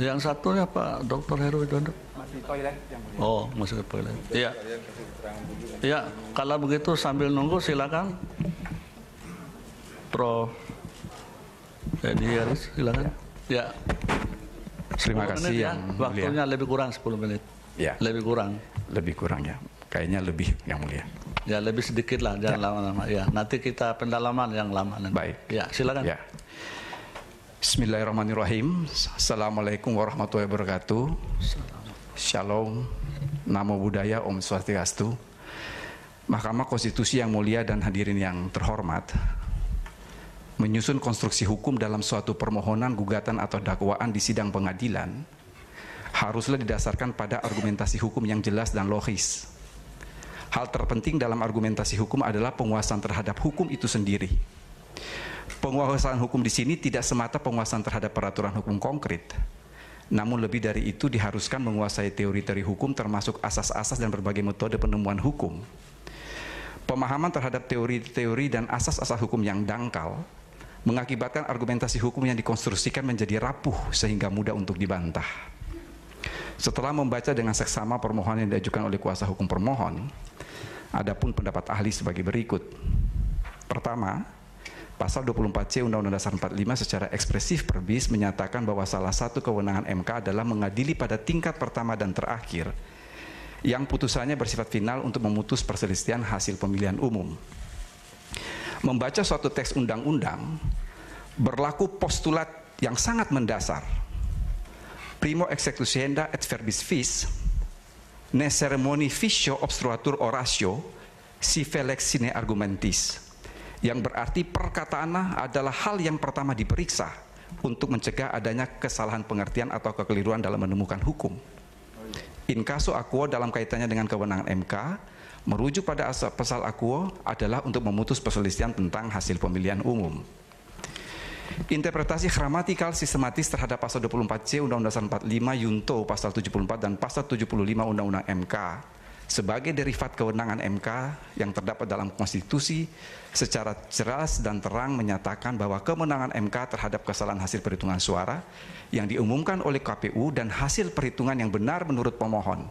Yang satunya Pak Dr. Heru itu Masih toilet Oh, masih ke toilet. Iya. Iya, kalau begitu sambil nunggu silakan. Prof. Jadi Haris silakan. Ya. Terima kasih ya. yang Waktunya lebih kurang 10 menit. Ya. Lebih kurang. Lebih kurang ya. Kayaknya lebih yang mulia. Ya lebih sedikit lah, jangan ya. lama-lama. Ya. ya, nanti kita pendalaman yang lama. Nanti. Baik. Ya, silakan. Ya, Bismillahirrahmanirrahim. Assalamualaikum warahmatullahi wabarakatuh. Shalom. Namo Buddhaya, Om Swastiastu. Mahkamah Konstitusi yang mulia dan hadirin yang terhormat, menyusun konstruksi hukum dalam suatu permohonan, gugatan, atau dakwaan di sidang pengadilan haruslah didasarkan pada argumentasi hukum yang jelas dan logis. Hal terpenting dalam argumentasi hukum adalah penguasaan terhadap hukum itu sendiri penguasaan hukum di sini tidak semata penguasaan terhadap peraturan hukum konkret, namun lebih dari itu diharuskan menguasai teori-teori hukum termasuk asas-asas dan berbagai metode penemuan hukum. Pemahaman terhadap teori-teori dan asas-asas hukum yang dangkal mengakibatkan argumentasi hukum yang dikonstruksikan menjadi rapuh sehingga mudah untuk dibantah. Setelah membaca dengan seksama permohonan yang diajukan oleh kuasa hukum permohon, adapun pendapat ahli sebagai berikut. Pertama, Pasal 24C Undang-Undang Dasar 45 secara ekspresif perbis menyatakan bahwa salah satu kewenangan MK adalah mengadili pada tingkat pertama dan terakhir yang putusannya bersifat final untuk memutus perselisihan hasil pemilihan umum. Membaca suatu teks undang-undang berlaku postulat yang sangat mendasar. Primo executionda et verbis fis, ne ceremoni fisio obstruatur oratio, si felix sine argumentis yang berarti perkataan adalah hal yang pertama diperiksa untuk mencegah adanya kesalahan pengertian atau kekeliruan dalam menemukan hukum. In caso aquo dalam kaitannya dengan kewenangan MK, merujuk pada asal pasal aquo adalah untuk memutus perselisihan tentang hasil pemilihan umum. Interpretasi gramatikal sistematis terhadap pasal 24C Undang-Undang 45 Yunto pasal 74 dan pasal 75 Undang-Undang MK sebagai derivat kewenangan MK yang terdapat dalam konstitusi secara jelas dan terang menyatakan bahwa kemenangan MK terhadap kesalahan hasil perhitungan suara yang diumumkan oleh KPU dan hasil perhitungan yang benar menurut pemohon.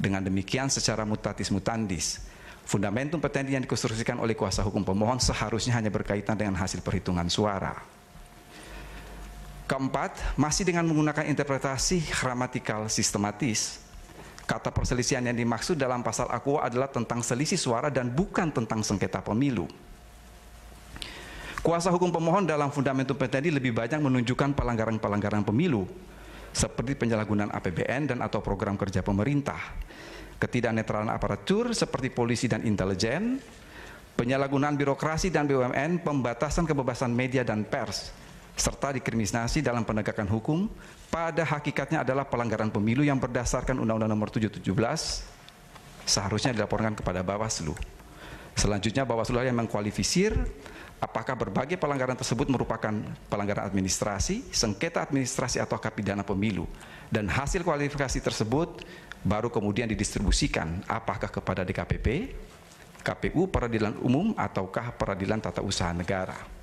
Dengan demikian secara mutatis mutandis, fundamentum petendi yang dikonstruksikan oleh kuasa hukum pemohon seharusnya hanya berkaitan dengan hasil perhitungan suara. Keempat, masih dengan menggunakan interpretasi gramatikal sistematis, Kata perselisihan yang dimaksud dalam pasal aku adalah tentang selisih suara dan bukan tentang sengketa pemilu. Kuasa hukum pemohon dalam fundamentum peteni lebih banyak menunjukkan pelanggaran-pelanggaran pemilu, seperti penyalahgunaan APBN dan atau program kerja pemerintah, ketidaknetralan aparatur seperti polisi dan intelijen, penyalahgunaan birokrasi dan BUMN, pembatasan kebebasan media dan pers, serta dikriminalisasi dalam penegakan hukum, pada hakikatnya adalah pelanggaran pemilu yang berdasarkan Undang-Undang Nomor 717 seharusnya dilaporkan kepada Bawaslu. Selanjutnya Bawaslu yang mengkualifisir apakah berbagai pelanggaran tersebut merupakan pelanggaran administrasi, sengketa administrasi atau pidana pemilu. Dan hasil kualifikasi tersebut baru kemudian didistribusikan apakah kepada DKPP, KPU, Peradilan Umum ataukah Peradilan Tata Usaha Negara.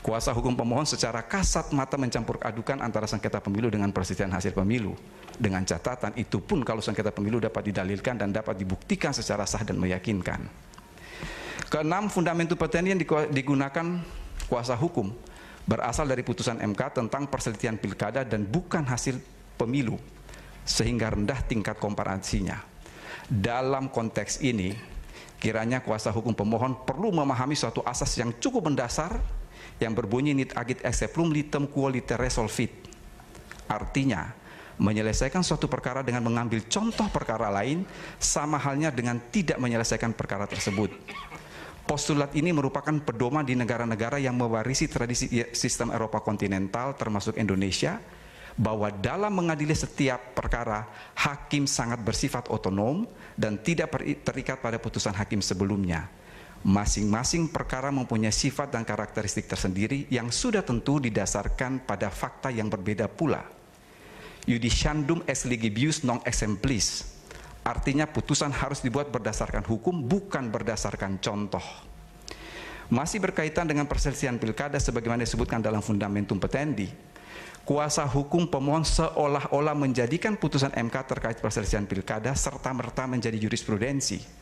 Kuasa hukum pemohon secara kasat mata mencampur adukan antara sengketa pemilu dengan perselisihan hasil pemilu. Dengan catatan itu pun kalau sengketa pemilu dapat didalilkan dan dapat dibuktikan secara sah dan meyakinkan. Keenam, fundamental pertanian digunakan kuasa hukum berasal dari putusan MK tentang perselisihan pilkada dan bukan hasil pemilu sehingga rendah tingkat komparasinya. Dalam konteks ini, kiranya kuasa hukum pemohon perlu memahami suatu asas yang cukup mendasar yang berbunyi nit agit esseplum litem quoliter resolvit. Artinya, menyelesaikan suatu perkara dengan mengambil contoh perkara lain sama halnya dengan tidak menyelesaikan perkara tersebut. Postulat ini merupakan pedoman di negara-negara yang mewarisi tradisi ya, sistem Eropa kontinental termasuk Indonesia bahwa dalam mengadili setiap perkara hakim sangat bersifat otonom dan tidak terikat pada putusan hakim sebelumnya. Masing-masing perkara mempunyai sifat dan karakteristik tersendiri yang sudah tentu didasarkan pada fakta yang berbeda pula. Yudisandum es legibius non exemplis. Artinya putusan harus dibuat berdasarkan hukum bukan berdasarkan contoh. Masih berkaitan dengan perselisihan pilkada sebagaimana disebutkan dalam fundamentum petendi, kuasa hukum pemohon seolah-olah menjadikan putusan MK terkait perselisihan pilkada serta merta menjadi jurisprudensi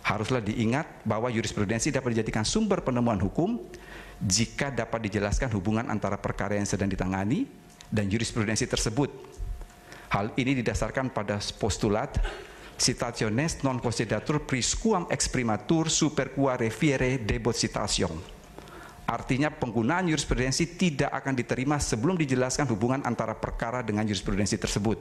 Haruslah diingat bahwa jurisprudensi dapat dijadikan sumber penemuan hukum jika dapat dijelaskan hubungan antara perkara yang sedang ditangani dan jurisprudensi tersebut. Hal ini didasarkan pada postulat citationes non concedatur prisquam exprimatur super qua reviere debot citation. Artinya penggunaan jurisprudensi tidak akan diterima sebelum dijelaskan hubungan antara perkara dengan jurisprudensi tersebut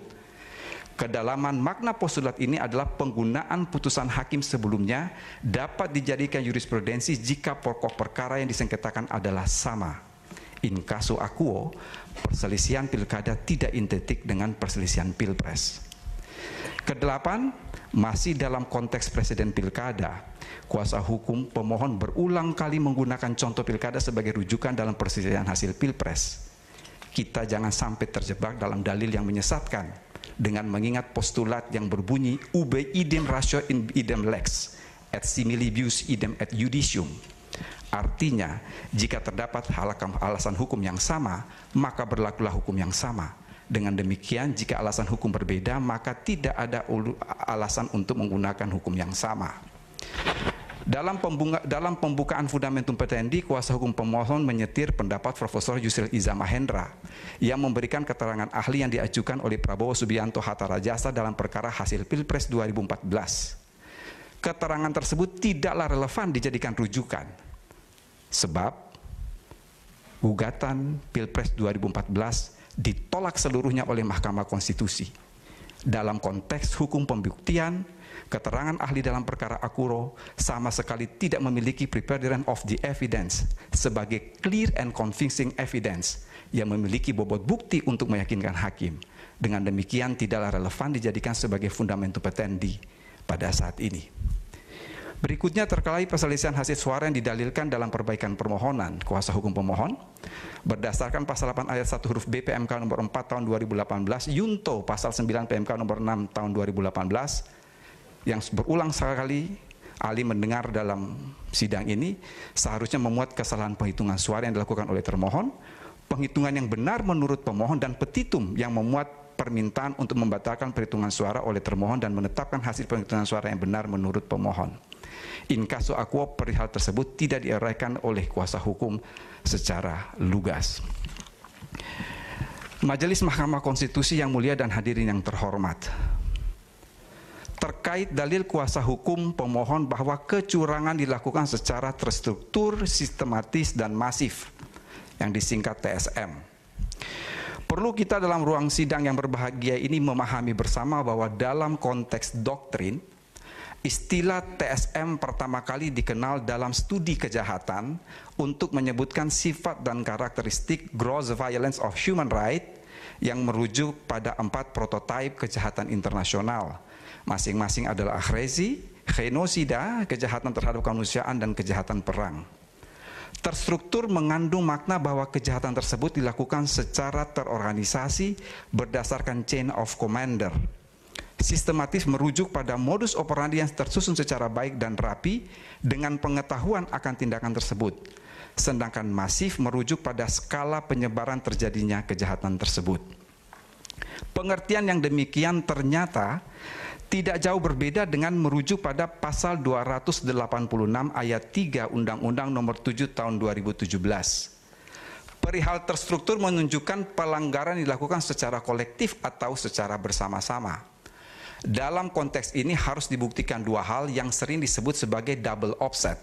Kedalaman makna postulat ini adalah penggunaan putusan hakim sebelumnya dapat dijadikan jurisprudensi jika pokok perkara yang disengketakan adalah sama. In casu akuo, perselisihan pilkada tidak identik dengan perselisihan pilpres. Kedelapan, masih dalam konteks presiden pilkada, kuasa hukum pemohon berulang kali menggunakan contoh pilkada sebagai rujukan dalam perselisihan hasil pilpres. Kita jangan sampai terjebak dalam dalil yang menyesatkan dengan mengingat postulat yang berbunyi ube idem ratio in idem lex et similibius idem et judicium. Artinya, jika terdapat alasan hukum yang sama, maka berlakulah hukum yang sama. Dengan demikian, jika alasan hukum berbeda, maka tidak ada alasan untuk menggunakan hukum yang sama. Dalam, pembunga, dalam pembukaan fundamentum petendi, kuasa hukum pemohon menyetir pendapat Profesor Yusril Iza Mahendra yang memberikan keterangan ahli yang diajukan oleh Prabowo Subianto Hatta Rajasa dalam perkara hasil Pilpres 2014. Keterangan tersebut tidaklah relevan dijadikan rujukan. Sebab gugatan Pilpres 2014 ditolak seluruhnya oleh Mahkamah Konstitusi. Dalam konteks hukum pembuktian, keterangan ahli dalam perkara Akuro sama sekali tidak memiliki preponderance of the evidence sebagai clear and convincing evidence yang memiliki bobot bukti untuk meyakinkan hakim. Dengan demikian tidaklah relevan dijadikan sebagai fundamentum petendi pada saat ini. Berikutnya terkait perselisihan hasil suara yang didalilkan dalam perbaikan permohonan kuasa hukum pemohon berdasarkan pasal 8 ayat 1 huruf B PMK nomor 4 tahun 2018 Yunto pasal 9 PMK nomor 6 tahun 2018 yang berulang sekali Ali mendengar dalam sidang ini seharusnya memuat kesalahan penghitungan suara yang dilakukan oleh termohon, penghitungan yang benar menurut pemohon dan petitum yang memuat permintaan untuk membatalkan perhitungan suara oleh termohon dan menetapkan hasil penghitungan suara yang benar menurut pemohon. In kasus aquo perihal tersebut tidak diarahkan oleh kuasa hukum secara lugas. Majelis Mahkamah Konstitusi yang mulia dan hadirin yang terhormat, terkait dalil kuasa hukum pemohon bahwa kecurangan dilakukan secara terstruktur, sistematis, dan masif, yang disingkat TSM. Perlu kita dalam ruang sidang yang berbahagia ini memahami bersama bahwa dalam konteks doktrin, istilah TSM pertama kali dikenal dalam studi kejahatan untuk menyebutkan sifat dan karakteristik gross violence of human right yang merujuk pada empat prototipe kejahatan internasional – Masing-masing adalah akhrezi, genosida, kejahatan terhadap kemanusiaan, dan kejahatan perang. Terstruktur mengandung makna bahwa kejahatan tersebut dilakukan secara terorganisasi berdasarkan chain of commander. Sistematis merujuk pada modus operandi yang tersusun secara baik dan rapi dengan pengetahuan akan tindakan tersebut. Sedangkan masif merujuk pada skala penyebaran terjadinya kejahatan tersebut. Pengertian yang demikian ternyata tidak jauh berbeda dengan merujuk pada pasal 286 ayat 3 Undang-Undang Nomor 7 tahun 2017. Perihal terstruktur menunjukkan pelanggaran dilakukan secara kolektif atau secara bersama-sama. Dalam konteks ini harus dibuktikan dua hal yang sering disebut sebagai double offset,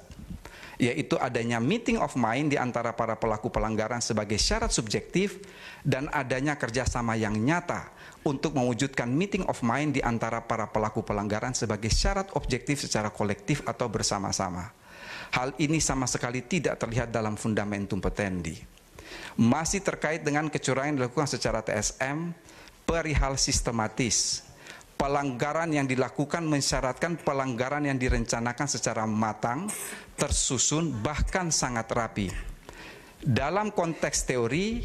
yaitu adanya meeting of mind di antara para pelaku pelanggaran sebagai syarat subjektif dan adanya kerjasama yang nyata untuk mewujudkan meeting of mind di antara para pelaku pelanggaran sebagai syarat objektif secara kolektif atau bersama-sama. Hal ini sama sekali tidak terlihat dalam fundamentum petendi. Masih terkait dengan kecurangan dilakukan secara TSM, perihal sistematis, pelanggaran yang dilakukan mensyaratkan pelanggaran yang direncanakan secara matang, tersusun, bahkan sangat rapi. Dalam konteks teori,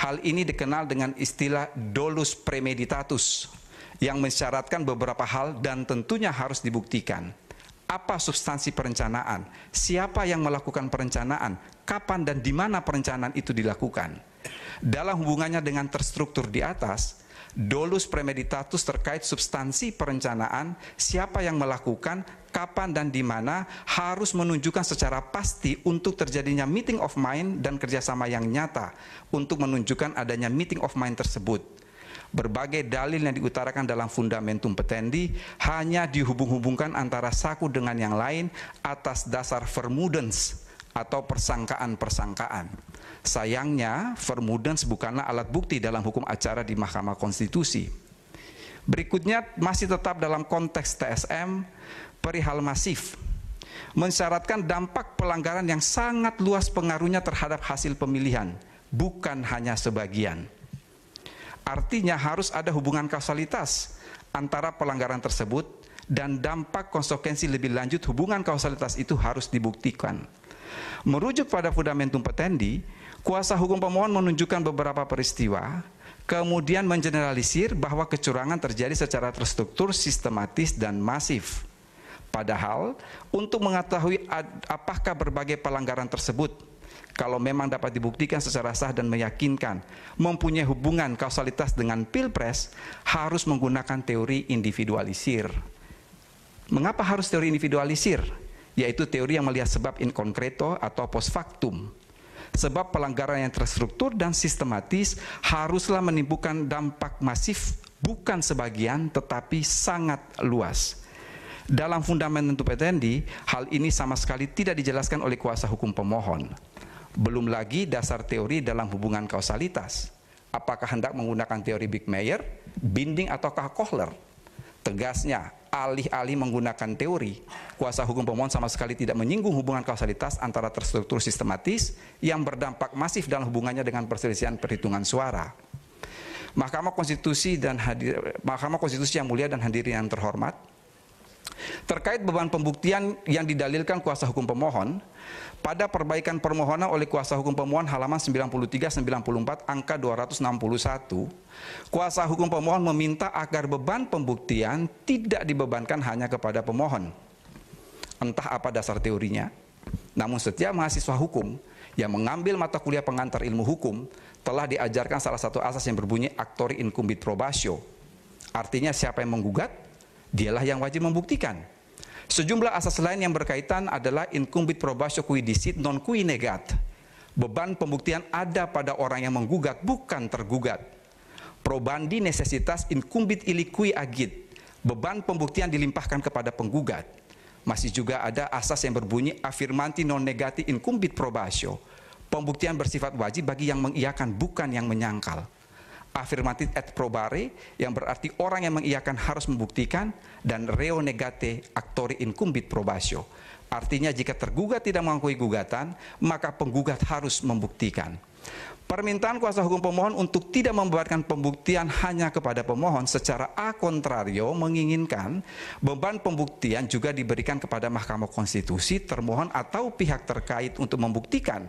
Hal ini dikenal dengan istilah dolus premeditatus yang mensyaratkan beberapa hal dan tentunya harus dibuktikan. Apa substansi perencanaan? Siapa yang melakukan perencanaan? Kapan dan di mana perencanaan itu dilakukan? Dalam hubungannya dengan terstruktur di atas, dolus premeditatus terkait substansi perencanaan, siapa yang melakukan, kapan dan di mana harus menunjukkan secara pasti untuk terjadinya meeting of mind dan kerjasama yang nyata untuk menunjukkan adanya meeting of mind tersebut. Berbagai dalil yang diutarakan dalam fundamentum petendi hanya dihubung-hubungkan antara saku dengan yang lain atas dasar vermudens atau persangkaan-persangkaan. Sayangnya, vermudens bukanlah alat bukti dalam hukum acara di Mahkamah Konstitusi. Berikutnya masih tetap dalam konteks TSM perihal masif mensyaratkan dampak pelanggaran yang sangat luas pengaruhnya terhadap hasil pemilihan, bukan hanya sebagian. Artinya harus ada hubungan kausalitas antara pelanggaran tersebut dan dampak konsekuensi lebih lanjut hubungan kausalitas itu harus dibuktikan. Merujuk pada fundamentum petendi, kuasa hukum pemohon menunjukkan beberapa peristiwa, kemudian mengeneralisir bahwa kecurangan terjadi secara terstruktur, sistematis, dan masif Padahal untuk mengetahui apakah berbagai pelanggaran tersebut kalau memang dapat dibuktikan secara sah dan meyakinkan mempunyai hubungan kausalitas dengan pilpres harus menggunakan teori individualisir. Mengapa harus teori individualisir? Yaitu teori yang melihat sebab in concreto atau post factum. Sebab pelanggaran yang terstruktur dan sistematis haruslah menimbulkan dampak masif bukan sebagian tetapi sangat luas. Dalam fundamentum petendi, hal ini sama sekali tidak dijelaskan oleh kuasa hukum pemohon. Belum lagi dasar teori dalam hubungan kausalitas. Apakah hendak menggunakan teori Big Mayer, Binding ataukah Kohler? Tegasnya, alih-alih menggunakan teori, kuasa hukum pemohon sama sekali tidak menyinggung hubungan kausalitas antara terstruktur sistematis yang berdampak masif dalam hubungannya dengan perselisihan perhitungan suara. Mahkamah Konstitusi dan hadir, Mahkamah Konstitusi yang mulia dan hadirin yang terhormat, Terkait beban pembuktian yang didalilkan kuasa hukum pemohon, pada perbaikan permohonan oleh kuasa hukum pemohon halaman 93-94 angka 261, kuasa hukum pemohon meminta agar beban pembuktian tidak dibebankan hanya kepada pemohon. Entah apa dasar teorinya, namun setiap mahasiswa hukum yang mengambil mata kuliah pengantar ilmu hukum telah diajarkan salah satu asas yang berbunyi actori incumbit probatio. Artinya siapa yang menggugat dialah yang wajib membuktikan. Sejumlah asas lain yang berkaitan adalah incumbit probatio qui disit non qui negat. Beban pembuktian ada pada orang yang menggugat, bukan tergugat. Probandi necessitas incumbit illi qui agit. Beban pembuktian dilimpahkan kepada penggugat. Masih juga ada asas yang berbunyi affirmanti non negati incumbit probatio. Pembuktian bersifat wajib bagi yang mengiyakan bukan yang menyangkal afirmatif et probare yang berarti orang yang mengiyakan harus membuktikan dan reo negate actori incumbit probatio. Artinya jika tergugat tidak mengakui gugatan, maka penggugat harus membuktikan. Permintaan kuasa hukum pemohon untuk tidak membuatkan pembuktian hanya kepada pemohon secara a contrario menginginkan beban pembuktian juga diberikan kepada Mahkamah Konstitusi, termohon atau pihak terkait untuk membuktikan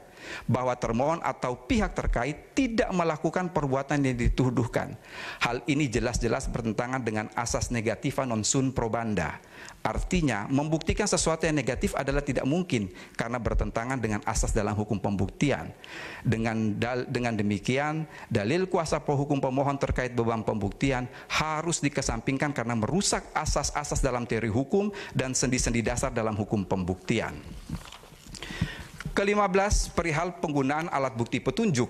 bahwa termohon atau pihak terkait tidak melakukan perbuatan yang dituduhkan. Hal ini jelas-jelas bertentangan dengan asas negativa non sun probanda. Artinya, membuktikan sesuatu yang negatif adalah tidak mungkin karena bertentangan dengan asas dalam hukum pembuktian. Dengan dal dengan demikian, dalil kuasa hukum pemohon terkait beban pembuktian harus dikesampingkan karena merusak asas-asas dalam teori hukum dan sendi-sendi dasar dalam hukum pembuktian. Kelima belas, perihal penggunaan alat bukti petunjuk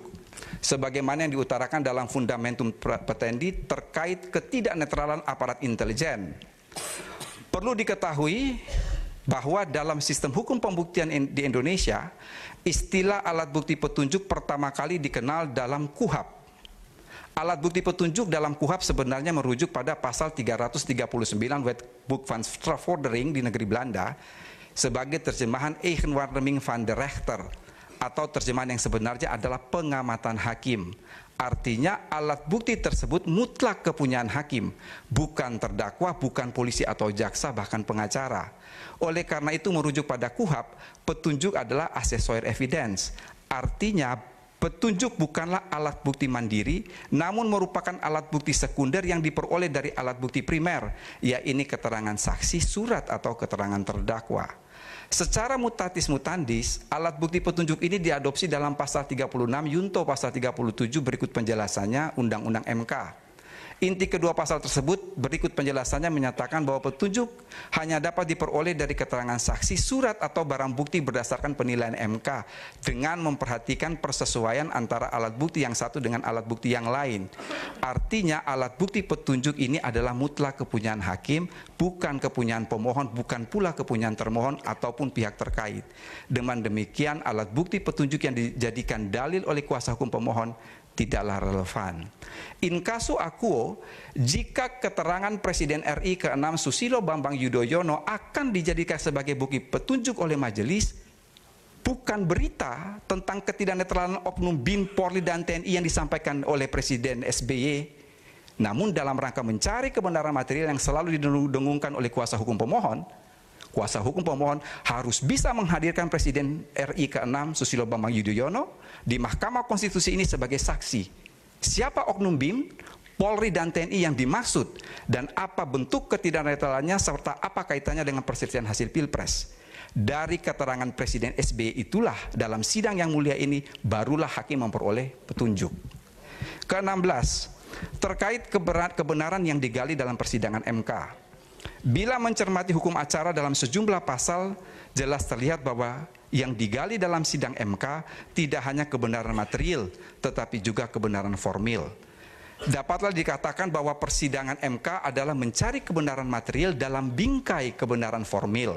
sebagaimana yang diutarakan dalam fundamentum petendi terkait ketidaknetralan aparat intelijen. Perlu diketahui bahwa dalam sistem hukum pembuktian di Indonesia, istilah alat bukti petunjuk pertama kali dikenal dalam KUHAP. Alat bukti petunjuk dalam KUHAP sebenarnya merujuk pada pasal 339 Wetboek van Strafordering di negeri Belanda sebagai terjemahan Ehrenwarming van der Rechter atau terjemahan yang sebenarnya adalah pengamatan hakim. Artinya alat bukti tersebut mutlak kepunyaan hakim, bukan terdakwa, bukan polisi atau jaksa, bahkan pengacara. Oleh karena itu merujuk pada Kuhap, petunjuk adalah asesor evidence. Artinya Petunjuk bukanlah alat bukti mandiri, namun merupakan alat bukti sekunder yang diperoleh dari alat bukti primer, yaitu keterangan saksi, surat, atau keterangan terdakwa. Secara mutatis mutandis, alat bukti petunjuk ini diadopsi dalam pasal 36 Yunto pasal 37 berikut penjelasannya Undang-Undang MK. Inti kedua pasal tersebut berikut penjelasannya menyatakan bahwa petunjuk hanya dapat diperoleh dari keterangan saksi, surat atau barang bukti berdasarkan penilaian MK dengan memperhatikan persesuaian antara alat bukti yang satu dengan alat bukti yang lain. Artinya alat bukti petunjuk ini adalah mutlak kepunyaan hakim, bukan kepunyaan pemohon, bukan pula kepunyaan termohon ataupun pihak terkait. Dengan demikian alat bukti petunjuk yang dijadikan dalil oleh kuasa hukum pemohon tidaklah relevan. In kasu akuo jika keterangan Presiden RI ke-6 Susilo Bambang Yudhoyono akan dijadikan sebagai bukti petunjuk oleh majelis, bukan berita tentang ketidaknetralan oknum BIN, Polri, dan TNI yang disampaikan oleh Presiden SBY, namun dalam rangka mencari kebenaran material yang selalu didengungkan oleh kuasa hukum pemohon, kuasa hukum pemohon harus bisa menghadirkan Presiden RI ke-6 Susilo Bambang Yudhoyono di Mahkamah Konstitusi ini sebagai saksi. Siapa oknum BIM, Polri dan TNI yang dimaksud dan apa bentuk ketidaknetralannya serta apa kaitannya dengan perselisihan hasil Pilpres. Dari keterangan Presiden SBY itulah dalam sidang yang mulia ini barulah hakim memperoleh petunjuk. Ke-16, terkait kebenaran yang digali dalam persidangan MK. Bila mencermati hukum acara dalam sejumlah pasal, jelas terlihat bahwa yang digali dalam sidang MK tidak hanya kebenaran material, tetapi juga kebenaran formil. Dapatlah dikatakan bahwa persidangan MK adalah mencari kebenaran material dalam bingkai kebenaran formil.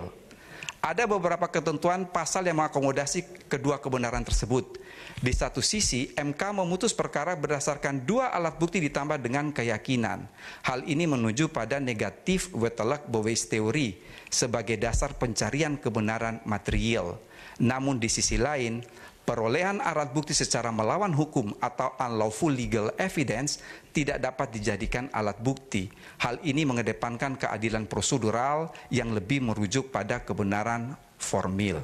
Ada beberapa ketentuan pasal yang mengakomodasi kedua kebenaran tersebut. Di satu sisi, MK memutus perkara berdasarkan dua alat bukti ditambah dengan keyakinan. Hal ini menuju pada negatif wetelak Bowe's teori sebagai dasar pencarian kebenaran material. Namun di sisi lain, perolehan alat bukti secara melawan hukum atau unlawful legal evidence tidak dapat dijadikan alat bukti. Hal ini mengedepankan keadilan prosedural yang lebih merujuk pada kebenaran formil.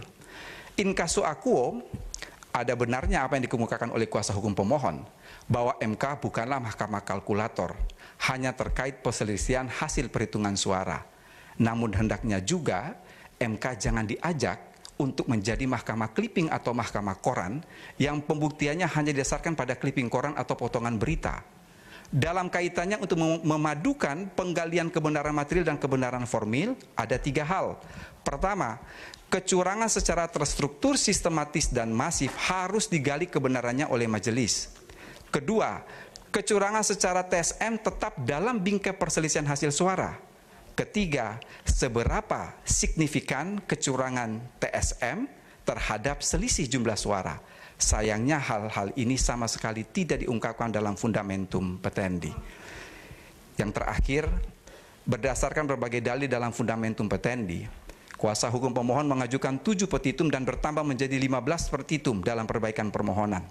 In casu aquo, ada benarnya apa yang dikemukakan oleh kuasa hukum pemohon bahwa MK bukanlah mahkamah kalkulator, hanya terkait perselisihan hasil perhitungan suara. Namun hendaknya juga MK jangan diajak untuk menjadi mahkamah clipping atau mahkamah koran yang pembuktiannya hanya didasarkan pada clipping koran atau potongan berita. Dalam kaitannya untuk memadukan penggalian kebenaran material dan kebenaran formil, ada tiga hal. Pertama, kecurangan secara terstruktur, sistematis, dan masif harus digali kebenarannya oleh majelis. Kedua, kecurangan secara TSM tetap dalam bingkai perselisihan hasil suara. Ketiga, seberapa signifikan kecurangan TSM terhadap selisih jumlah suara. Sayangnya hal-hal ini sama sekali tidak diungkapkan dalam fundamentum petendi. Yang terakhir, berdasarkan berbagai dalil dalam fundamentum petendi, kuasa hukum pemohon mengajukan tujuh petitum dan bertambah menjadi 15 petitum dalam perbaikan permohonan.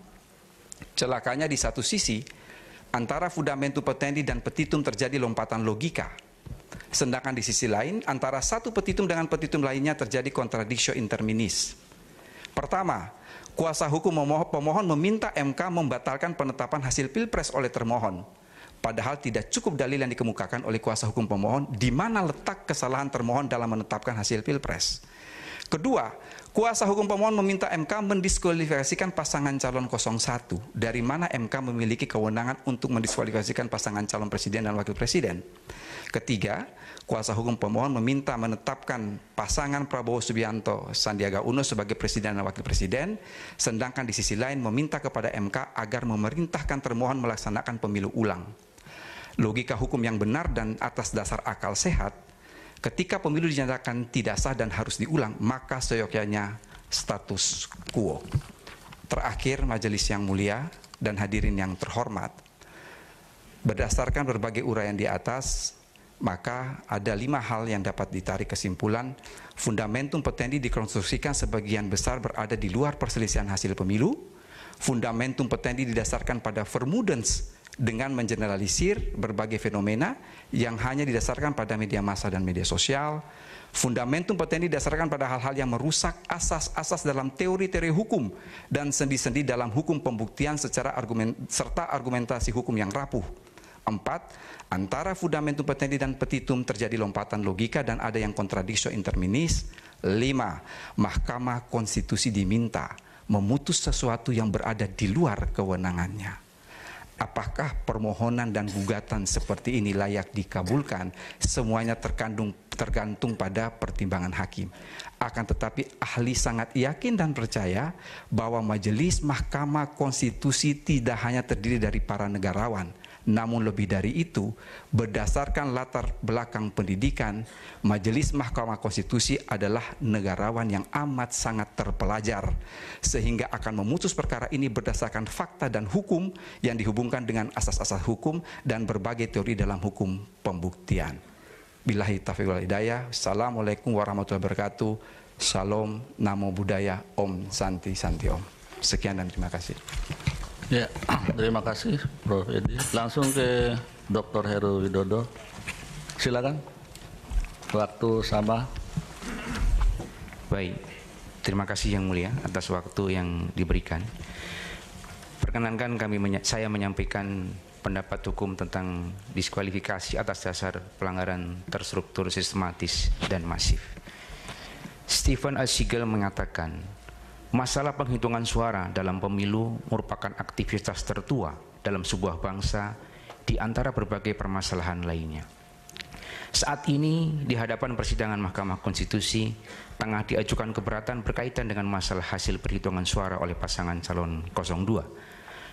Celakanya di satu sisi, antara fundamentum petendi dan petitum terjadi lompatan logika Sedangkan di sisi lain, antara satu petitum dengan petitum lainnya terjadi kontradiksi interminis. Pertama, kuasa hukum pemohon meminta MK membatalkan penetapan hasil pilpres oleh termohon. Padahal tidak cukup dalil yang dikemukakan oleh kuasa hukum pemohon di mana letak kesalahan termohon dalam menetapkan hasil pilpres. Kedua, kuasa hukum pemohon meminta MK mendiskualifikasikan pasangan calon 01 dari mana MK memiliki kewenangan untuk mendiskualifikasikan pasangan calon presiden dan wakil presiden. Ketiga, kuasa hukum pemohon meminta menetapkan pasangan Prabowo Subianto Sandiaga Uno sebagai presiden dan wakil presiden, sedangkan di sisi lain meminta kepada MK agar memerintahkan termohon melaksanakan pemilu ulang. Logika hukum yang benar dan atas dasar akal sehat, ketika pemilu dinyatakan tidak sah dan harus diulang, maka seyogyanya status quo. Terakhir, majelis yang mulia dan hadirin yang terhormat, berdasarkan berbagai uraian di atas, maka ada lima hal yang dapat ditarik kesimpulan. Fundamentum petendi dikonstruksikan sebagian besar berada di luar perselisihan hasil pemilu. Fundamentum petendi didasarkan pada vermudens dengan mengeneralisir berbagai fenomena yang hanya didasarkan pada media massa dan media sosial. Fundamentum petendi didasarkan pada hal-hal yang merusak asas-asas dalam teori-teori hukum dan sendi-sendi dalam hukum pembuktian secara argumen serta argumentasi hukum yang rapuh. Empat, antara fundamentum petendi dan petitum terjadi lompatan logika dan ada yang kontradiksi interminis. Lima, Mahkamah Konstitusi diminta memutus sesuatu yang berada di luar kewenangannya. Apakah permohonan dan gugatan seperti ini layak dikabulkan? Semuanya terkandung tergantung pada pertimbangan hakim. Akan tetapi ahli sangat yakin dan percaya bahwa majelis Mahkamah Konstitusi tidak hanya terdiri dari para negarawan, namun lebih dari itu, berdasarkan latar belakang pendidikan, Majelis Mahkamah Konstitusi adalah negarawan yang amat sangat terpelajar, sehingga akan memutus perkara ini berdasarkan fakta dan hukum yang dihubungkan dengan asas-asas hukum dan berbagai teori dalam hukum pembuktian. Bilahi taufiq wal hidayah. Assalamualaikum warahmatullahi wabarakatuh. Shalom, namo buddhaya, om santi santi om. Sekian dan terima kasih. Ya, terima kasih Prof. Edi. Langsung ke Dr. Heru Widodo. Silakan. Waktu sama. Baik. Terima kasih yang mulia atas waktu yang diberikan. Perkenankan kami menya saya menyampaikan pendapat hukum tentang diskualifikasi atas dasar pelanggaran terstruktur sistematis dan masif. Stephen A. Siegel mengatakan, Masalah penghitungan suara dalam pemilu merupakan aktivitas tertua dalam sebuah bangsa di antara berbagai permasalahan lainnya. Saat ini di hadapan persidangan Mahkamah Konstitusi tengah diajukan keberatan berkaitan dengan masalah hasil perhitungan suara oleh pasangan calon 02.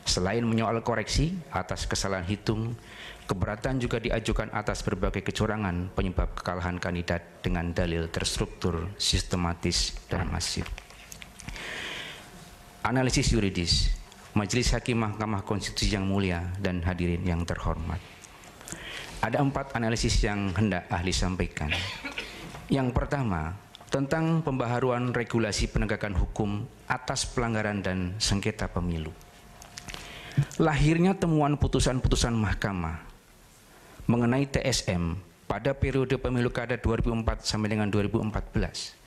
Selain menyoal koreksi atas kesalahan hitung, keberatan juga diajukan atas berbagai kecurangan penyebab kekalahan kandidat dengan dalil terstruktur, sistematis, dan masif. Analisis yuridis Majelis Hakim Mahkamah Konstitusi yang mulia dan hadirin yang terhormat. Ada empat analisis yang hendak ahli sampaikan. Yang pertama, tentang pembaharuan regulasi penegakan hukum atas pelanggaran dan sengketa pemilu. Lahirnya temuan putusan-putusan mahkamah mengenai TSM pada periode pemilu kada 2004 sampai dengan 2014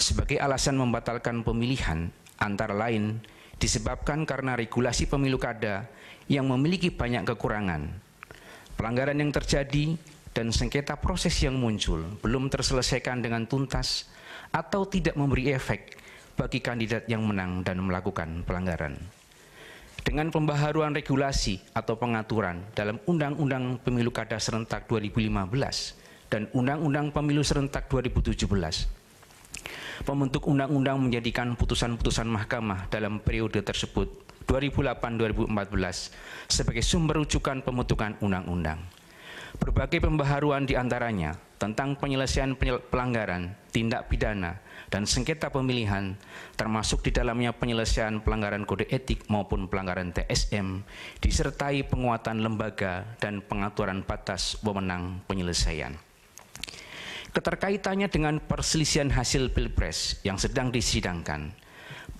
sebagai alasan membatalkan pemilihan, antara lain disebabkan karena regulasi pemilu kada yang memiliki banyak kekurangan. Pelanggaran yang terjadi dan sengketa proses yang muncul belum terselesaikan dengan tuntas atau tidak memberi efek bagi kandidat yang menang dan melakukan pelanggaran. Dengan pembaharuan regulasi atau pengaturan dalam Undang-Undang Pemilu Kada Serentak 2015 dan Undang-Undang Pemilu Serentak 2017, pembentuk undang-undang menjadikan putusan-putusan mahkamah dalam periode tersebut 2008-2014 sebagai sumber rujukan pembentukan undang-undang. Berbagai pembaharuan diantaranya tentang penyelesaian pelanggaran, tindak pidana, dan sengketa pemilihan, termasuk di dalamnya penyelesaian pelanggaran kode etik maupun pelanggaran TSM, disertai penguatan lembaga dan pengaturan batas pemenang penyelesaian keterkaitannya dengan perselisihan hasil pilpres yang sedang disidangkan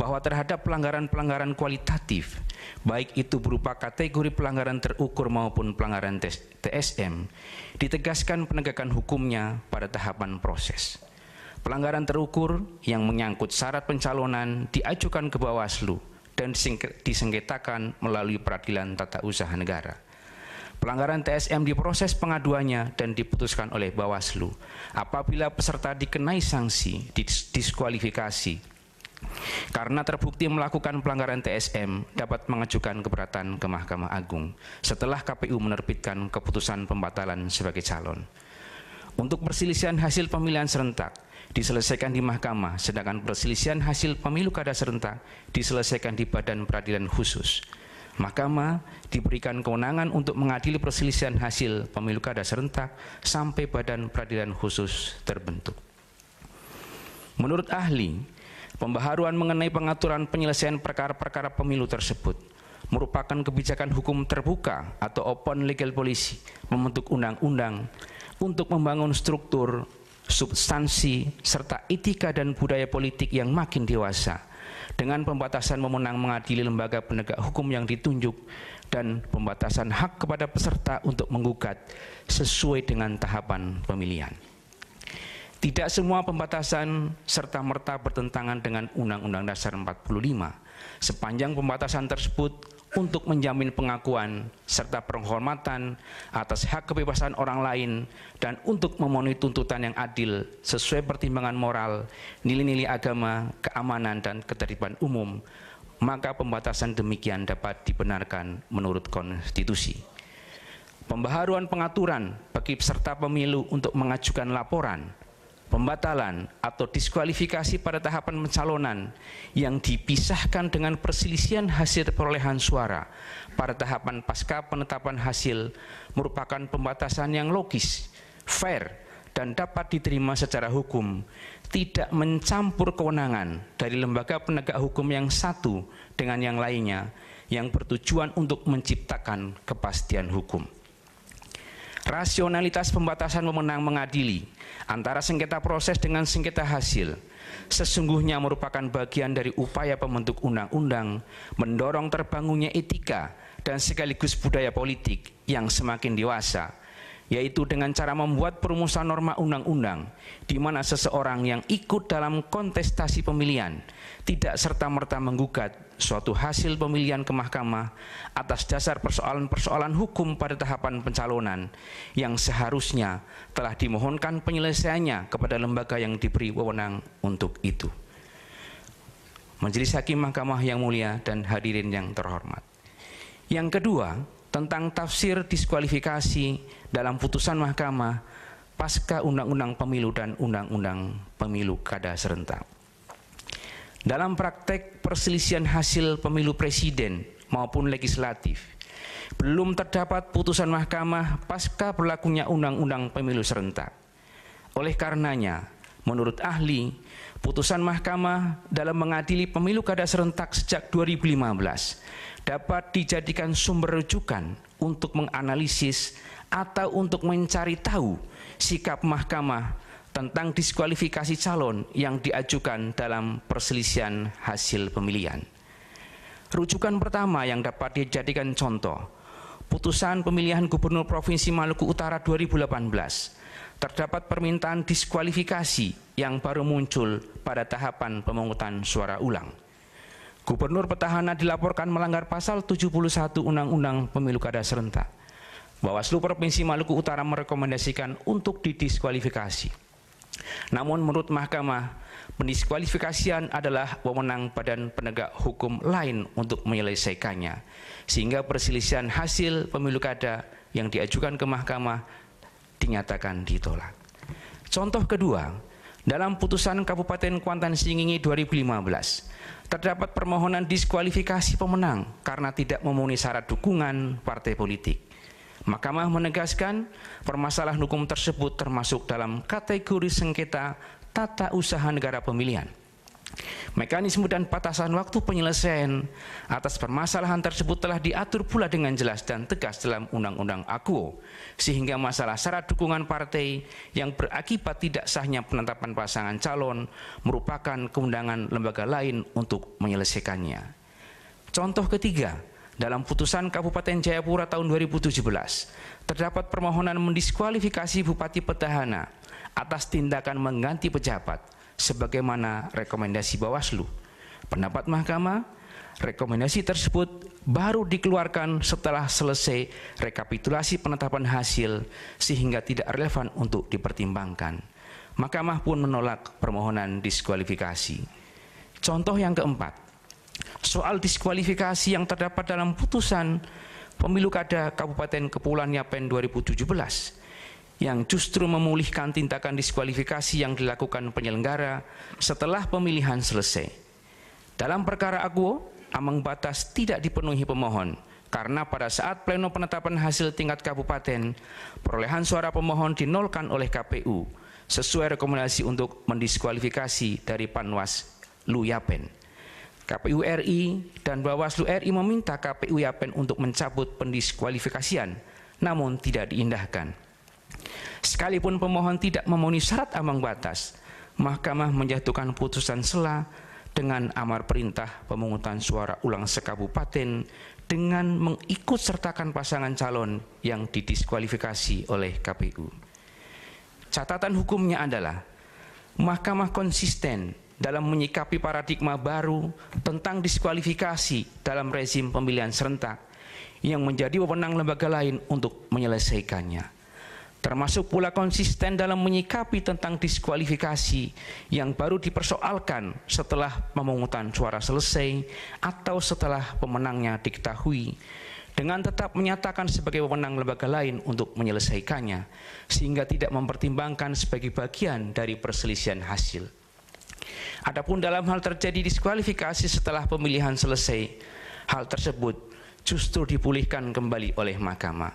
bahwa terhadap pelanggaran-pelanggaran kualitatif, baik itu berupa kategori pelanggaran terukur maupun pelanggaran TSM, ditegaskan penegakan hukumnya pada tahapan proses. Pelanggaran terukur yang menyangkut syarat pencalonan diajukan ke Bawaslu dan disengketakan melalui peradilan tata usaha negara Pelanggaran TSM diproses pengaduannya dan diputuskan oleh Bawaslu. Apabila peserta dikenai sanksi, diskualifikasi, karena terbukti melakukan pelanggaran TSM dapat mengajukan keberatan ke Mahkamah Agung setelah KPU menerbitkan keputusan pembatalan sebagai calon. Untuk perselisihan hasil pemilihan serentak diselesaikan di mahkamah, sedangkan perselisihan hasil pemilu kada serentak diselesaikan di Badan Peradilan Khusus. Mahkamah diberikan kewenangan untuk mengadili perselisihan hasil pemilu kada serentak sampai badan peradilan khusus terbentuk. Menurut ahli, pembaharuan mengenai pengaturan penyelesaian perkara-perkara pemilu tersebut merupakan kebijakan hukum terbuka atau open legal policy membentuk undang-undang untuk membangun struktur, substansi, serta etika dan budaya politik yang makin dewasa dengan pembatasan memenang mengadili lembaga penegak hukum yang ditunjuk dan pembatasan hak kepada peserta untuk menggugat sesuai dengan tahapan pemilihan. Tidak semua pembatasan serta merta bertentangan dengan Undang-Undang Dasar 45 sepanjang pembatasan tersebut untuk menjamin pengakuan serta penghormatan atas hak kebebasan orang lain dan untuk memenuhi tuntutan yang adil sesuai pertimbangan moral, nilai-nilai agama, keamanan, dan ketertiban umum, maka pembatasan demikian dapat dibenarkan menurut konstitusi. Pembaharuan pengaturan bagi peserta pemilu untuk mengajukan laporan pembatalan atau diskualifikasi pada tahapan pencalonan yang dipisahkan dengan perselisihan hasil perolehan suara pada tahapan pasca penetapan hasil merupakan pembatasan yang logis, fair, dan dapat diterima secara hukum, tidak mencampur kewenangan dari lembaga penegak hukum yang satu dengan yang lainnya yang bertujuan untuk menciptakan kepastian hukum. Rasionalitas pembatasan pemenang mengadili antara sengketa proses dengan sengketa hasil sesungguhnya merupakan bagian dari upaya pembentuk undang-undang mendorong terbangunnya etika dan sekaligus budaya politik yang semakin dewasa yaitu dengan cara membuat perumusan norma undang-undang di mana seseorang yang ikut dalam kontestasi pemilihan tidak serta-merta menggugat suatu hasil pemilihan ke mahkamah atas dasar persoalan-persoalan hukum pada tahapan pencalonan yang seharusnya telah dimohonkan penyelesaiannya kepada lembaga yang diberi wewenang untuk itu. Majelis Hakim Mahkamah yang mulia dan hadirin yang terhormat. Yang kedua, tentang tafsir diskualifikasi dalam putusan mahkamah pasca Undang-Undang Pemilu dan Undang-Undang Pemilu Kada Serentak. Dalam praktek perselisihan hasil pemilu presiden maupun legislatif, belum terdapat putusan mahkamah pasca berlakunya Undang-Undang Pemilu Serentak. Oleh karenanya, menurut ahli, putusan mahkamah dalam mengadili pemilu kada serentak sejak 2015 dapat dijadikan sumber rujukan untuk menganalisis atau untuk mencari tahu sikap mahkamah tentang diskualifikasi calon yang diajukan dalam perselisihan hasil pemilihan. Rujukan pertama yang dapat dijadikan contoh, putusan pemilihan Gubernur Provinsi Maluku Utara 2018, terdapat permintaan diskualifikasi yang baru muncul pada tahapan pemungutan suara ulang. Gubernur petahana dilaporkan melanggar pasal 71 Undang-Undang Pemilu Kada Serentak. Bawaslu Provinsi Maluku Utara merekomendasikan untuk didiskualifikasi. Namun menurut mahkamah, pendiskualifikasian adalah wewenang badan penegak hukum lain untuk menyelesaikannya. Sehingga perselisihan hasil pemilu kada yang diajukan ke mahkamah dinyatakan ditolak. Contoh kedua, dalam putusan Kabupaten Kuantan Singingi 2015, terdapat permohonan diskualifikasi pemenang karena tidak memenuhi syarat dukungan partai politik. Mahkamah menegaskan permasalahan hukum tersebut termasuk dalam kategori sengketa tata usaha negara pemilihan. Mekanisme dan batasan waktu penyelesaian atas permasalahan tersebut telah diatur pula dengan jelas dan tegas dalam Undang-Undang AKUO, sehingga masalah syarat dukungan partai yang berakibat tidak sahnya penetapan pasangan calon merupakan keundangan lembaga lain untuk menyelesaikannya. Contoh ketiga, dalam putusan Kabupaten Jayapura tahun 2017, terdapat permohonan mendiskualifikasi Bupati Petahana atas tindakan mengganti pejabat sebagaimana rekomendasi Bawaslu. Pendapat mahkamah, rekomendasi tersebut baru dikeluarkan setelah selesai rekapitulasi penetapan hasil sehingga tidak relevan untuk dipertimbangkan. Mahkamah pun menolak permohonan diskualifikasi. Contoh yang keempat, soal diskualifikasi yang terdapat dalam putusan pemilu kada Kabupaten Kepulauan Yapen 2017 yang justru memulihkan tindakan diskualifikasi yang dilakukan penyelenggara setelah pemilihan selesai. Dalam perkara Aguo, amang batas tidak dipenuhi pemohon karena pada saat pleno penetapan hasil tingkat kabupaten, perolehan suara pemohon dinolkan oleh KPU sesuai rekomendasi untuk mendiskualifikasi dari Panwas Luyapen. KPU RI dan Bawaslu RI meminta KPU Yapen untuk mencabut pendiskualifikasian, namun tidak diindahkan. Sekalipun pemohon tidak memenuhi syarat ambang batas, Mahkamah menjatuhkan putusan sela dengan amar perintah pemungutan suara ulang sekabupaten dengan mengikut sertakan pasangan calon yang didiskualifikasi oleh KPU. Catatan hukumnya adalah Mahkamah konsisten dalam menyikapi paradigma baru tentang diskualifikasi dalam rezim pemilihan serentak yang menjadi wewenang lembaga lain untuk menyelesaikannya. Termasuk pula konsisten dalam menyikapi tentang diskualifikasi yang baru dipersoalkan setelah pemungutan suara selesai atau setelah pemenangnya diketahui dengan tetap menyatakan sebagai wewenang lembaga lain untuk menyelesaikannya sehingga tidak mempertimbangkan sebagai bagian dari perselisihan hasil. Adapun dalam hal terjadi diskualifikasi setelah pemilihan selesai, hal tersebut justru dipulihkan kembali oleh mahkamah.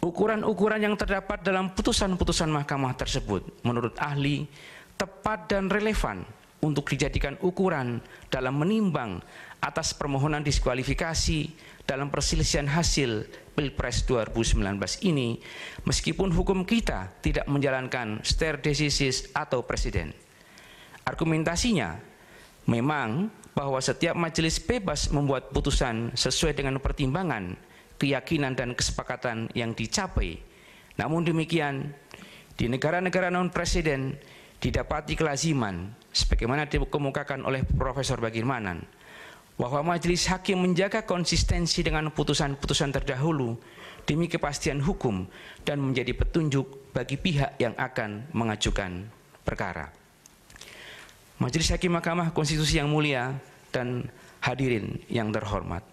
Ukuran-ukuran yang terdapat dalam putusan-putusan mahkamah tersebut menurut ahli tepat dan relevan untuk dijadikan ukuran dalam menimbang atas permohonan diskualifikasi dalam perselisihan hasil Pilpres 2019 ini meskipun hukum kita tidak menjalankan stare decisis atau presiden. Argumentasinya, memang bahwa setiap majelis bebas membuat putusan sesuai dengan pertimbangan, keyakinan dan kesepakatan yang dicapai. Namun demikian, di negara-negara non-presiden didapati kelaziman sebagaimana dikemukakan oleh Profesor Bagirmanan bahwa majelis hakim menjaga konsistensi dengan putusan-putusan terdahulu demi kepastian hukum dan menjadi petunjuk bagi pihak yang akan mengajukan perkara. Majelis Hakim Mahkamah Konstitusi yang mulia dan hadirin yang terhormat.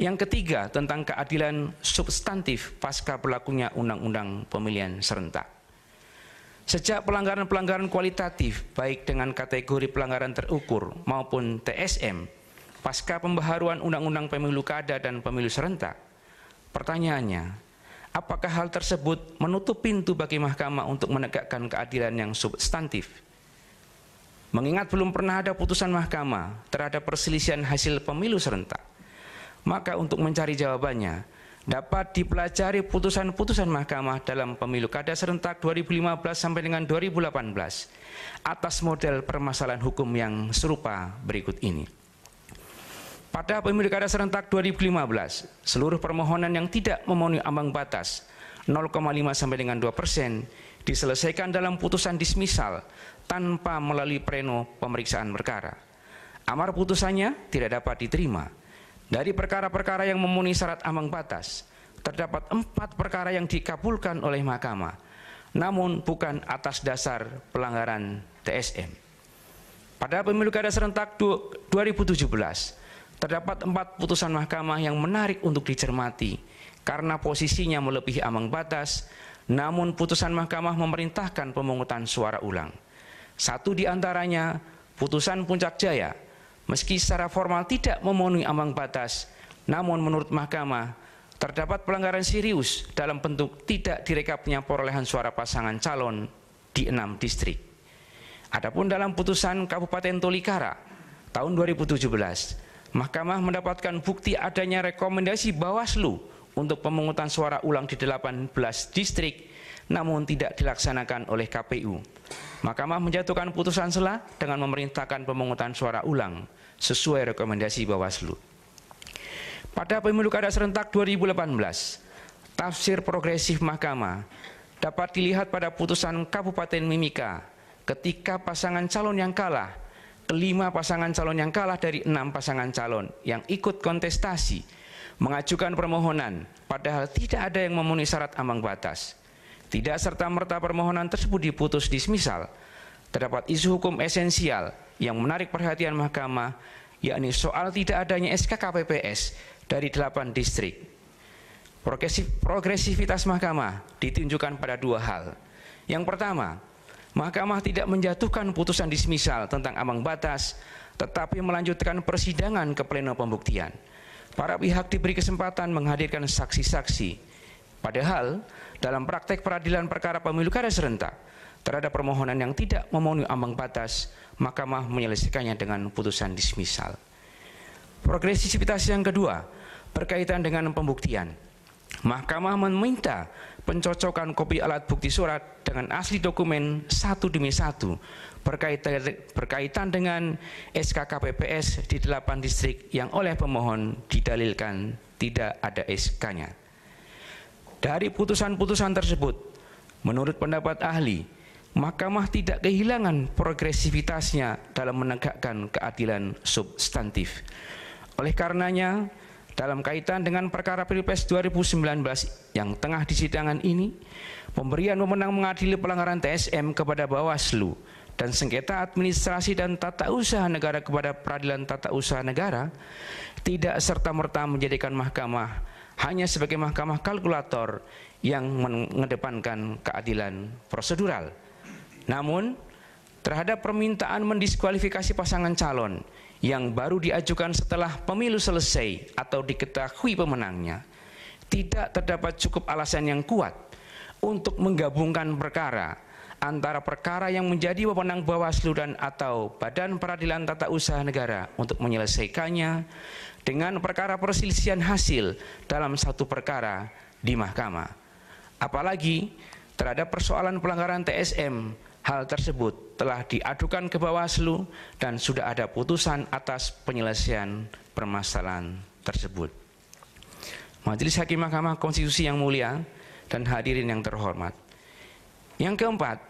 Yang ketiga tentang keadilan substantif pasca berlakunya Undang-Undang Pemilihan Serentak. Sejak pelanggaran-pelanggaran kualitatif baik dengan kategori pelanggaran terukur maupun TSM pasca pembaharuan Undang-Undang Pemilu Kada dan Pemilu Serentak, pertanyaannya apakah hal tersebut menutup pintu bagi mahkamah untuk menegakkan keadilan yang substantif Mengingat belum pernah ada putusan mahkamah terhadap perselisihan hasil pemilu serentak, maka untuk mencari jawabannya dapat dipelajari putusan-putusan mahkamah dalam pemilu kada serentak 2015 sampai dengan 2018 atas model permasalahan hukum yang serupa berikut ini. Pada pemilu kada serentak 2015, seluruh permohonan yang tidak memenuhi ambang batas 0,5 sampai dengan 2 persen diselesaikan dalam putusan dismisal tanpa melalui pleno pemeriksaan perkara. Amar putusannya tidak dapat diterima. Dari perkara-perkara yang memenuhi syarat ambang batas, terdapat empat perkara yang dikabulkan oleh mahkamah, namun bukan atas dasar pelanggaran TSM. Pada pemilu kada serentak 2017, terdapat empat putusan mahkamah yang menarik untuk dicermati karena posisinya melebihi ambang batas, namun putusan mahkamah memerintahkan pemungutan suara ulang. Satu di antaranya putusan Puncak Jaya, meski secara formal tidak memenuhi ambang batas, namun menurut mahkamah terdapat pelanggaran serius dalam bentuk tidak direkapnya perolehan suara pasangan calon di enam distrik. Adapun dalam putusan Kabupaten Tolikara tahun 2017, Mahkamah mendapatkan bukti adanya rekomendasi Bawaslu untuk pemungutan suara ulang di 18 distrik namun tidak dilaksanakan oleh KPU. Mahkamah menjatuhkan putusan sela dengan memerintahkan pemungutan suara ulang sesuai rekomendasi Bawaslu. Pada pemilu kada serentak 2018, tafsir progresif mahkamah dapat dilihat pada putusan Kabupaten Mimika ketika pasangan calon yang kalah, kelima pasangan calon yang kalah dari enam pasangan calon yang ikut kontestasi mengajukan permohonan padahal tidak ada yang memenuhi syarat ambang batas. Tidak serta-merta permohonan tersebut diputus dismisal. Terdapat isu hukum esensial yang menarik perhatian mahkamah, yakni soal tidak adanya SK KPPS dari delapan distrik. Progresif, progresivitas mahkamah ditunjukkan pada dua hal. Yang pertama, Mahkamah tidak menjatuhkan putusan dismisal tentang ambang batas, tetapi melanjutkan persidangan ke pleno pembuktian. Para pihak diberi kesempatan menghadirkan saksi-saksi. Padahal, dalam praktek peradilan perkara pemilu kada serentak terhadap permohonan yang tidak memenuhi ambang batas, Mahkamah menyelesaikannya dengan putusan dismisal. Progresivitas yang kedua berkaitan dengan pembuktian. Mahkamah meminta pencocokan kopi alat bukti surat dengan asli dokumen satu demi satu berkaitan, berkaitan dengan SKKPPS di delapan distrik yang oleh pemohon didalilkan tidak ada SK-nya. Dari putusan-putusan tersebut, menurut pendapat ahli, mahkamah tidak kehilangan progresivitasnya dalam menegakkan keadilan substantif. Oleh karenanya, dalam kaitan dengan perkara Pilpres 2019 yang tengah disidangkan ini, pemberian pemenang mengadili pelanggaran TSM kepada Bawaslu dan sengketa administrasi dan tata usaha negara kepada Peradilan Tata Usaha Negara tidak serta-merta menjadikan mahkamah hanya sebagai mahkamah kalkulator yang mengedepankan keadilan prosedural. Namun, terhadap permintaan mendiskualifikasi pasangan calon yang baru diajukan setelah pemilu selesai atau diketahui pemenangnya, tidak terdapat cukup alasan yang kuat untuk menggabungkan perkara antara perkara yang menjadi wewenang Bawaslu dan atau Badan Peradilan Tata Usaha Negara untuk menyelesaikannya dengan perkara perselisihan hasil dalam satu perkara di mahkamah. Apalagi terhadap persoalan pelanggaran TSM, hal tersebut telah diadukan ke Bawaslu dan sudah ada putusan atas penyelesaian permasalahan tersebut. Majelis Hakim Mahkamah Konstitusi yang mulia dan hadirin yang terhormat. Yang keempat,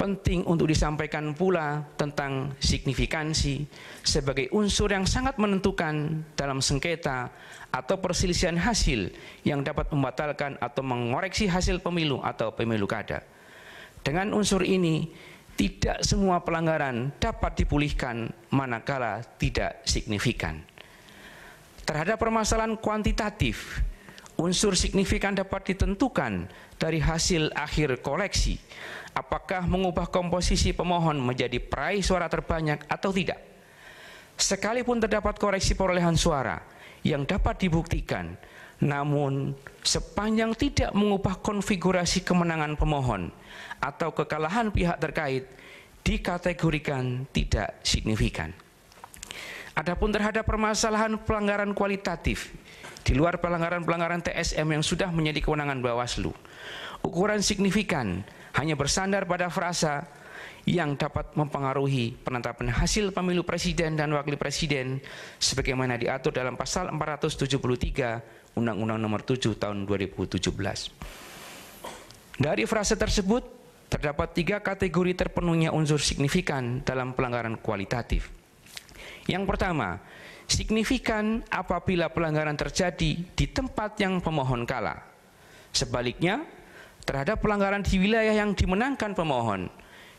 Penting untuk disampaikan pula tentang signifikansi sebagai unsur yang sangat menentukan dalam sengketa atau perselisihan hasil yang dapat membatalkan atau mengoreksi hasil pemilu atau pemilu kada. Dengan unsur ini, tidak semua pelanggaran dapat dipulihkan manakala tidak signifikan. Terhadap permasalahan kuantitatif, unsur signifikan dapat ditentukan dari hasil akhir koleksi. Apakah mengubah komposisi pemohon menjadi peraih suara terbanyak atau tidak? Sekalipun terdapat koreksi perolehan suara yang dapat dibuktikan, namun sepanjang tidak mengubah konfigurasi kemenangan pemohon atau kekalahan pihak terkait, dikategorikan tidak signifikan. Adapun terhadap permasalahan pelanggaran kualitatif di luar pelanggaran-pelanggaran TSM yang sudah menjadi kewenangan Bawaslu. Ukuran signifikan hanya bersandar pada frasa yang dapat mempengaruhi penetapan hasil pemilu presiden dan wakil presiden sebagaimana diatur dalam pasal 473 Undang-Undang Nomor 7 Tahun 2017. Dari frasa tersebut terdapat tiga kategori terpenuhnya unsur signifikan dalam pelanggaran kualitatif. Yang pertama, signifikan apabila pelanggaran terjadi di tempat yang pemohon kalah. Sebaliknya, terhadap pelanggaran di wilayah yang dimenangkan pemohon,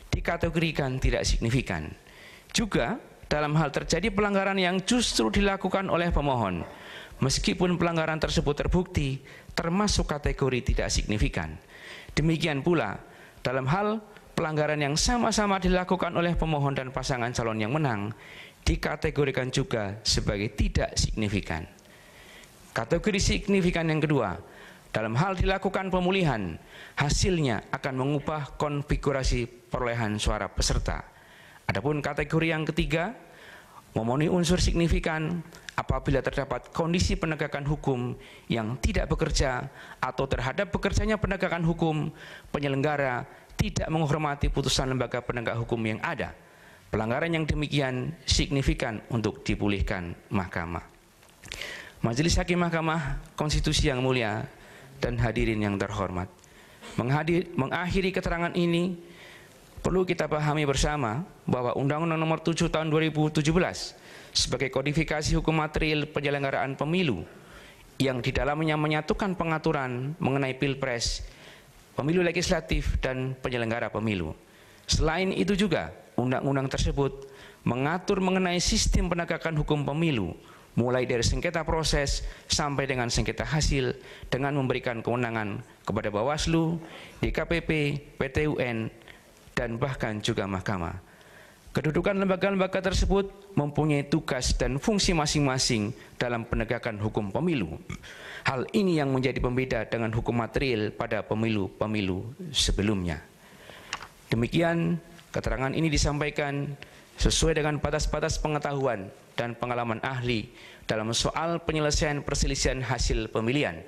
dikategorikan tidak signifikan. Juga, dalam hal terjadi pelanggaran yang justru dilakukan oleh pemohon, meskipun pelanggaran tersebut terbukti termasuk kategori tidak signifikan. Demikian pula dalam hal pelanggaran yang sama-sama dilakukan oleh pemohon dan pasangan calon yang menang dikategorikan juga sebagai tidak signifikan. Kategori signifikan yang kedua, dalam hal dilakukan pemulihan, hasilnya akan mengubah konfigurasi perolehan suara peserta. Adapun kategori yang ketiga, memenuhi unsur signifikan apabila terdapat kondisi penegakan hukum yang tidak bekerja atau terhadap bekerjanya penegakan hukum, penyelenggara tidak menghormati putusan lembaga penegak hukum yang ada Pelanggaran yang demikian signifikan untuk dipulihkan mahkamah. Majelis Hakim Mahkamah Konstitusi yang mulia dan hadirin yang terhormat. Menghadir, mengakhiri keterangan ini, perlu kita pahami bersama bahwa Undang-Undang Nomor 7 Tahun 2017 sebagai kodifikasi hukum material penyelenggaraan pemilu yang di dalamnya menyatukan pengaturan mengenai pilpres, pemilu legislatif, dan penyelenggara pemilu. Selain itu juga, undang-undang tersebut mengatur mengenai sistem penegakan hukum pemilu mulai dari sengketa proses sampai dengan sengketa hasil dengan memberikan kewenangan kepada Bawaslu, DKPP, PTUN, dan bahkan juga mahkamah. Kedudukan lembaga-lembaga tersebut mempunyai tugas dan fungsi masing-masing dalam penegakan hukum pemilu. Hal ini yang menjadi pembeda dengan hukum material pada pemilu-pemilu sebelumnya. Demikian Keterangan ini disampaikan sesuai dengan batas-batas pengetahuan dan pengalaman ahli dalam soal penyelesaian perselisihan hasil pemilihan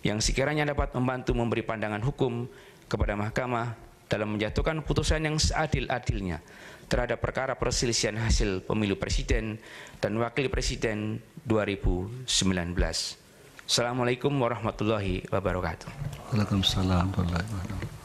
yang sekiranya dapat membantu memberi pandangan hukum kepada mahkamah dalam menjatuhkan putusan yang seadil-adilnya terhadap perkara perselisihan hasil pemilu presiden dan wakil presiden 2019. Assalamualaikum warahmatullahi wabarakatuh. Waalaikumsalam warahmatullahi wabarakatuh.